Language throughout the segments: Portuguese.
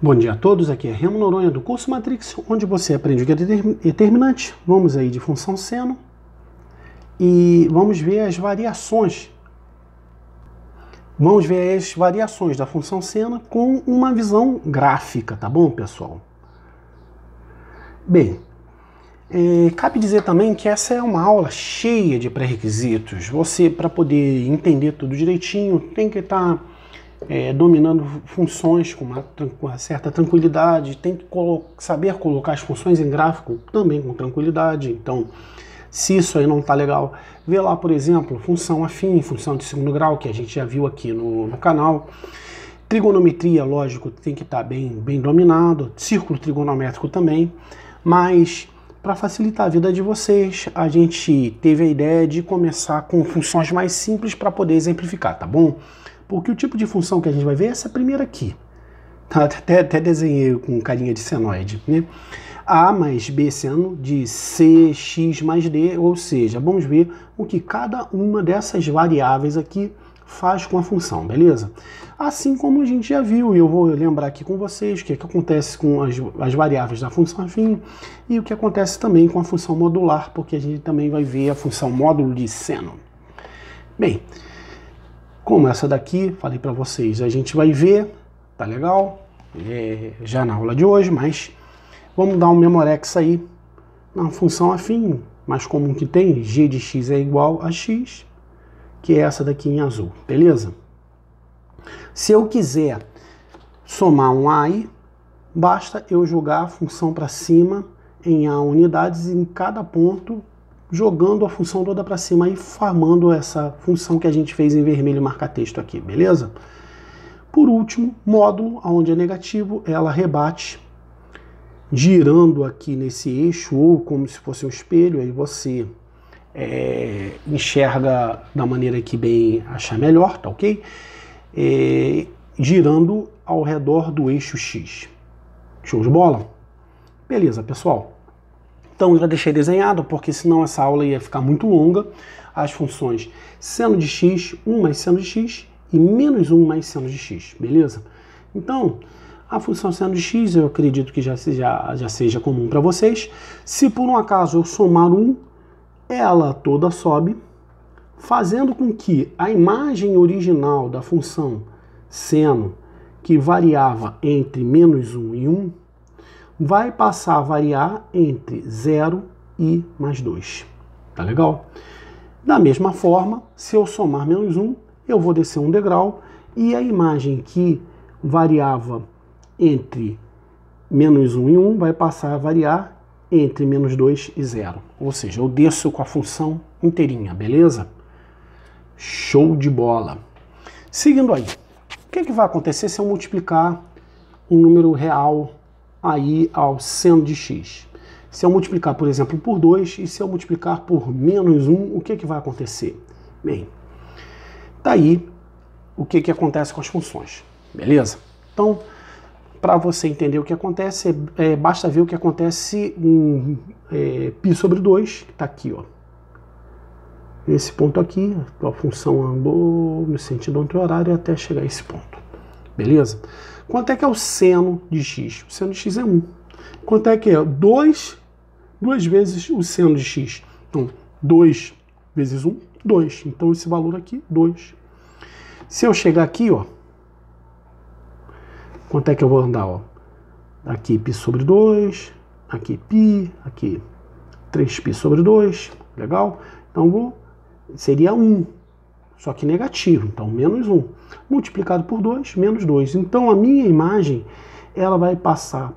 Bom dia a todos, aqui é Remo Noronha do curso Matrix, onde você aprende o que é determinante. Vamos aí de função seno e vamos ver as variações. Vamos ver as variações da função seno com uma visão gráfica, tá bom, pessoal? Bem, é, cabe dizer também que essa é uma aula cheia de pré-requisitos. Você, para poder entender tudo direitinho, tem que estar... Tá é, dominando funções com uma, com uma, certa tranquilidade, tem que colo saber colocar as funções em gráfico também com tranquilidade. Então, se isso aí não está legal, vê lá, por exemplo, função afim, função de segundo grau, que a gente já viu aqui no, no canal. Trigonometria, lógico, tem que estar tá bem, bem dominado. Círculo trigonométrico também. Mas, para facilitar a vida de vocês, a gente teve a ideia de começar com funções mais simples para poder exemplificar, tá bom? Porque o tipo de função que a gente vai ver é essa primeira aqui. Tá? Até, até desenhei com carinha de senoide, né? A mais B seno de C, X mais D, ou seja, vamos ver o que cada uma dessas variáveis aqui faz com a função, beleza? Assim como a gente já viu, e eu vou lembrar aqui com vocês o que, é que acontece com as, as, variáveis da função afim e o que acontece também com a função modular, porque a gente também vai ver a função módulo de seno. Bem, como essa daqui, falei para vocês, a gente vai ver, tá legal? É, já na aula de hoje, mas vamos dar um memorex aí na função afim mais comum que tem, g de x é igual a x, que é essa daqui em azul, beleza? Se eu quiser somar um AI, basta eu jogar a função para cima em A unidades em cada ponto jogando a função toda para cima e formando essa função que a gente fez em vermelho marca texto aqui, beleza? Por último, módulo, onde é negativo, ela rebate, girando aqui nesse eixo, ou como se fosse um espelho, aí você é, enxerga da maneira que bem achar melhor, tá ok? É, girando ao redor do eixo X. Show de bola? Beleza, pessoal. Então já deixei desenhado, porque senão essa aula ia ficar muito longa. As funções seno de x, 1 mais seno de x e menos 1 mais seno de x, beleza? Então, a função seno de x eu acredito que já, já seja comum para vocês. Se por um acaso eu somar 1, ela toda sobe, fazendo com que a imagem original da função seno, que variava entre menos 1 e 1, vai passar a variar entre 0 e mais 2. Tá legal? Da mesma forma, se eu somar menos 1, eu vou descer um degrau e a imagem que variava entre menos 1 e 1 vai passar a variar entre menos 2 e 0. Ou seja, eu desço com a função inteirinha, beleza? Show de bola! Seguindo aí, o que, é que vai acontecer se eu multiplicar um número real aí ao seno de x. Se eu multiplicar, por exemplo, por 2 e se eu multiplicar por menos 1, o que, que vai acontecer? Bem, daí tá o que, que acontece com as funções, beleza? Então, para você entender o que acontece, é, é basta ver o que acontece se um é, π sobre 2, que está aqui, ó, esse ponto aqui, a função andou no sentido anti-horário até chegar a esse ponto. Beleza? Quanto é que é o seno de x? O seno de x é 1. Quanto é que é? 2, 2 vezes o seno de x. Então, 2 vezes 1, 2. Então, esse valor aqui, 2. Se eu chegar aqui, ó, quanto é que eu vou andar? Ó? Aqui π sobre 2, aqui π, aqui 3π sobre 2, legal? Então, vou, seria 1 só que negativo, então menos 1. Multiplicado por 2, menos 2. Então a minha imagem ela vai passar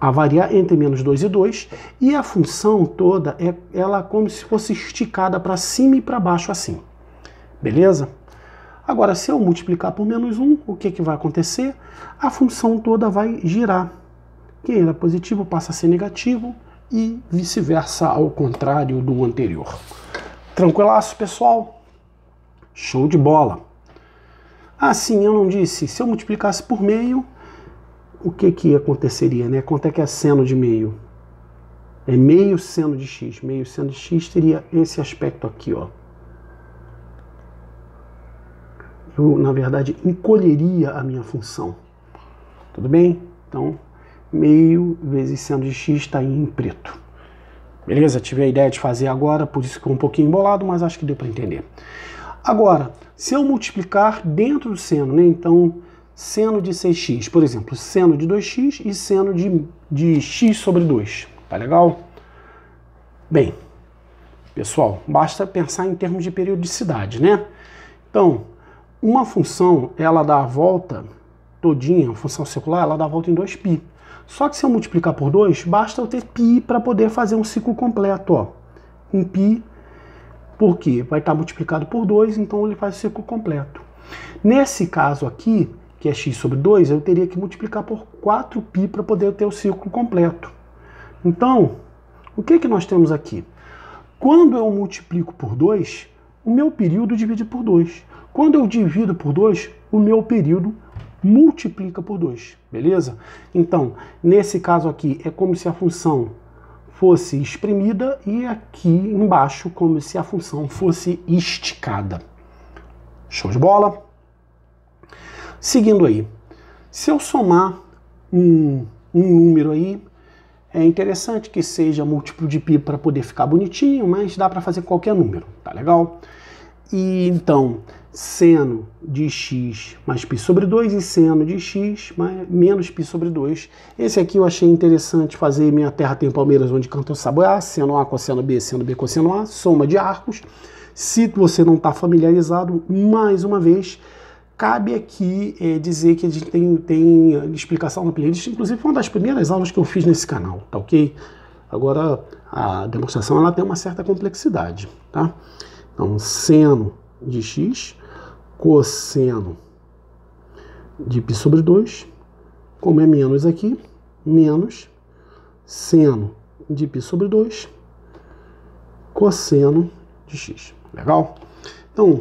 a variar entre menos 2 e 2, e a função toda é ela como se fosse esticada para cima e para baixo assim. Beleza? Agora, se eu multiplicar por menos 1, o que, que vai acontecer? A função toda vai girar. Quem era é positivo passa a ser negativo e vice-versa ao contrário do anterior. Tranquilaço, pessoal. Show de bola. Assim, eu não disse, se eu multiplicasse por meio, o que que aconteceria, né? Quanto é que é seno de meio? É meio seno de x. Meio seno de x teria esse aspecto aqui, ó. Eu, na verdade, encolheria a minha função. Tudo bem? Então, meio vezes seno de x está em preto. Beleza? Tive a ideia de fazer agora, por isso ficou um pouquinho embolado, mas acho que deu para entender. Agora, se eu multiplicar dentro do seno, né? Então, seno de 6x, por exemplo, seno de 2x e seno de, de x sobre 2. Tá legal? Bem, pessoal, basta pensar em termos de periodicidade, né? Então, uma função, ela dá a volta todinha, uma função circular, ela dá a volta em 2π. Só que se eu multiplicar por 2, basta eu ter π para poder fazer um ciclo completo. Ó. Um π, porque vai estar tá multiplicado por 2, então ele faz o ciclo completo. Nesse caso aqui, que é x sobre 2, eu teria que multiplicar por 4π para poder ter o ciclo completo. Então, o que, que nós temos aqui? Quando eu multiplico por 2, o meu período divide por 2. Quando eu divido por 2, o meu período multiplica por 2, beleza? Então, nesse caso aqui, é como se a função fosse exprimida e aqui embaixo como se a função fosse esticada. Show de bola? Seguindo aí, se eu somar um, um número aí, é interessante que seja múltiplo de π para poder ficar bonitinho, mas dá para fazer qualquer número, tá legal? E então, seno de x mais π sobre 2 e seno de x mais, menos π sobre 2. Esse aqui eu achei interessante fazer minha terra tem palmeiras onde canto sabe é A, seno A, cosseno B, seno B, cosseno A, soma de arcos. Se você não está familiarizado, mais uma vez, cabe aqui é, dizer que a gente tem, tem explicação na playlist, inclusive foi uma das primeiras aulas que eu fiz nesse canal, tá ok? Agora, a demonstração ela tem uma certa complexidade, tá? Então, seno de x, cosseno de π sobre 2, como é menos aqui, menos seno de π sobre 2, cosseno de x. Legal? Então,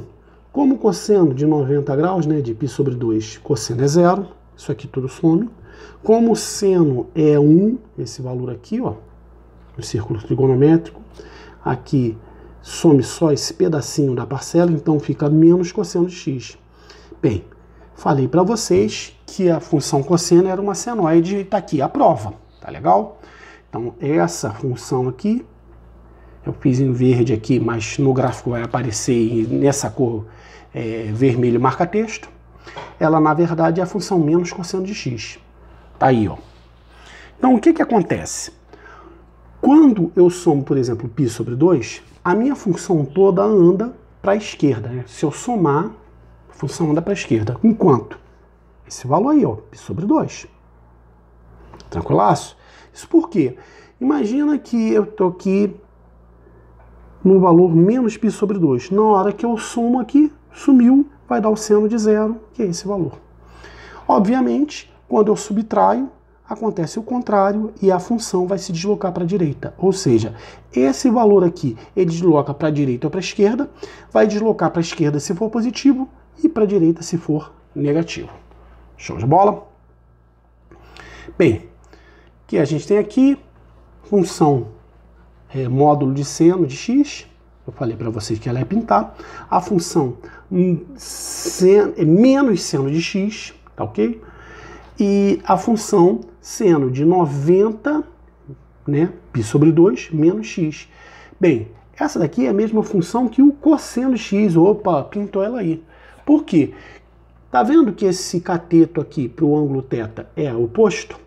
como cosseno de 90 graus, né, de π sobre 2, cosseno é zero, isso aqui tudo some. Como seno é 1, esse valor aqui, ó, no círculo trigonométrico, aqui some só esse pedacinho da parcela, então fica menos cosseno de x. Bem, falei para vocês que a função cosseno era uma senoide está aqui a prova, tá legal? Então essa função aqui, eu fiz em verde aqui, mas no gráfico vai aparecer nessa cor é, vermelho marca-texto, ela na verdade é a função menos cosseno de x. Tá aí, ó. Então o que, que acontece? Quando eu somo, por exemplo, π sobre 2, a minha função toda anda para a esquerda. Né? Se eu somar, a função anda para a esquerda. Com quanto? Esse valor aí, ó, π sobre 2. Tranquilaço? Isso por quê? Imagina que eu estou aqui no valor menos π sobre 2. Na hora que eu somo aqui, sumiu, vai dar o seno de zero, que é esse valor. Obviamente, quando eu subtraio, acontece o contrário e a função vai se deslocar para a direita. Ou seja, esse valor aqui ele desloca para a direita ou para a esquerda, vai deslocar para a esquerda se for positivo e para a direita se for negativo. Show de bola? Bem, o que a gente tem aqui? Função é, módulo de seno de x. Eu falei para vocês que ela é pintar. A função hum, sen, é menos seno de x, tá ok? e a função seno de 90 né, π sobre 2 menos x. Bem, essa daqui é a mesma função que o cosseno x. Opa, pintou ela aí. Por quê? Tá vendo que esse cateto aqui para é o ângulo θ é oposto?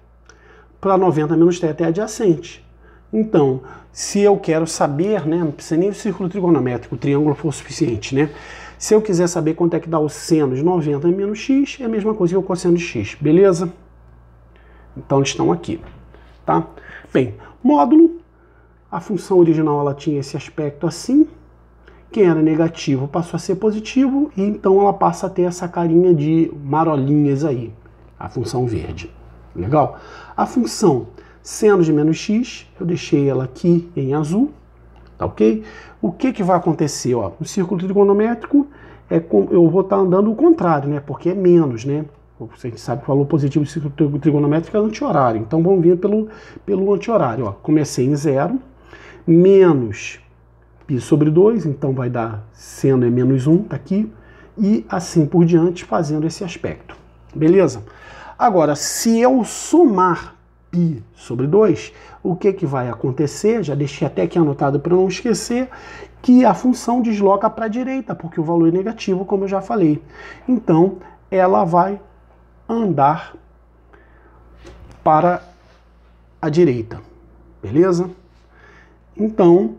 Para 90 menos θ é adjacente. Então, se eu quero saber, né, não precisa nem o círculo trigonométrico, o triângulo for suficiente, né? Se eu quiser saber quanto é que dá o seno de 90 menos x, é a mesma coisa que o cosseno de x, beleza? Então eles estão aqui, tá? Bem, módulo, a função original ela tinha esse aspecto assim, quem era negativo passou a ser positivo, e então ela passa a ter essa carinha de marolinhas aí, a função verde. Legal? A função seno de menos x, eu deixei ela aqui em azul, Tá ok? O que, que vai acontecer? Ó? O círculo trigonométrico é com, eu vou estar tá andando o contrário, né? Porque é menos, né? A gente sabe que o valor positivo do círculo trigonométrico é anti-horário. Então vamos vir pelo, pelo anti-horário. Comecei em zero, menos π sobre 2, então vai dar seno é menos 1, tá aqui, e assim por diante, fazendo esse aspecto. Beleza? Agora, se eu somar π sobre 2, o que, que vai acontecer, já deixei até aqui anotado para não esquecer, que a função desloca para a direita, porque o valor é negativo, como eu já falei. Então, ela vai andar para a direita, beleza? Então,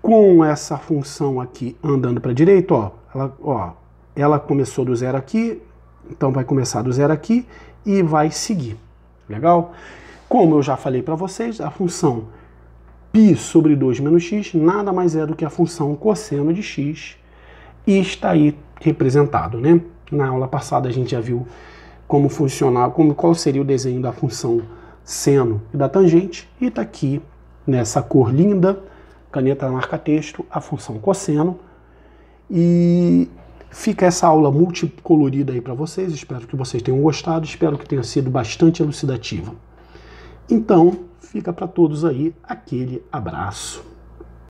com essa função aqui andando para a direita, ó, ela, ó, ela começou do zero aqui, então vai começar do zero aqui e vai seguir. Legal? Como eu já falei para vocês, a função π sobre 2 menos x nada mais é do que a função cosseno de x e está aí representado, né? Na aula passada a gente já viu como funcionar, como, qual seria o desenho da função seno e da tangente, e está aqui nessa cor linda, caneta marca texto, a função cosseno, e Fica essa aula multicolorida aí para vocês. Espero que vocês tenham gostado. Espero que tenha sido bastante elucidativa. Então, fica para todos aí aquele abraço.